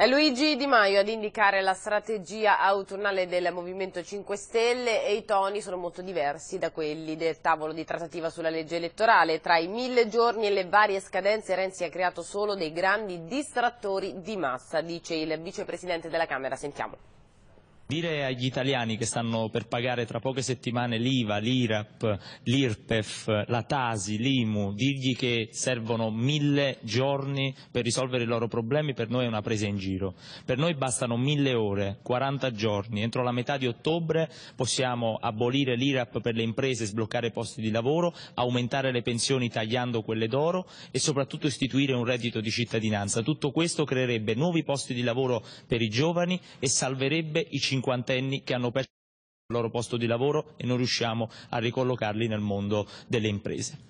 È Luigi Di Maio ad indicare la strategia autunnale del Movimento 5 Stelle e i toni sono molto diversi da quelli del tavolo di trattativa sulla legge elettorale. Tra i mille giorni e le varie scadenze Renzi ha creato solo dei grandi distrattori di massa, dice il vicepresidente della Camera. Sentiamo. Dire agli italiani che stanno per pagare tra poche settimane l'IVA, l'IRAP, l'IRPEF, la TASI, l'IMU, dirgli che servono mille giorni per risolvere i loro problemi per noi è una presa in giro. Per noi bastano mille ore, 40 giorni, entro la metà di ottobre possiamo abolire l'IRAP per le imprese, sbloccare posti di lavoro, aumentare le pensioni tagliando quelle d'oro e soprattutto istituire un reddito di cittadinanza. Tutto questo creerebbe nuovi posti di lavoro per i giovani e salverebbe i 50 cinquantenni che hanno perso il loro posto di lavoro e non riusciamo a ricollocarli nel mondo delle imprese.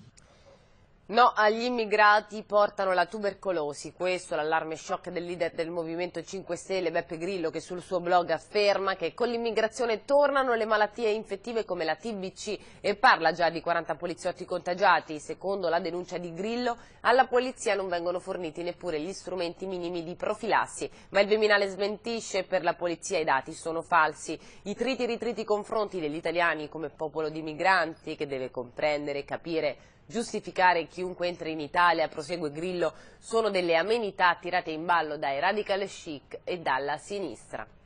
No, agli immigrati portano la tubercolosi, questo l'allarme shock del leader del Movimento 5 Stelle Beppe Grillo che sul suo blog afferma che con l'immigrazione tornano le malattie infettive come la TBC e parla già di 40 poliziotti contagiati. Secondo la denuncia di Grillo alla polizia non vengono forniti neppure gli strumenti minimi di profilassi, ma il Viminale smentisce per la polizia i dati sono falsi. I triti ritriti confronti degli italiani come popolo di migranti che deve comprendere e capire giustificare chiunque entra in Italia, prosegue Grillo, sono delle amenità tirate in ballo dai radical chic e dalla sinistra.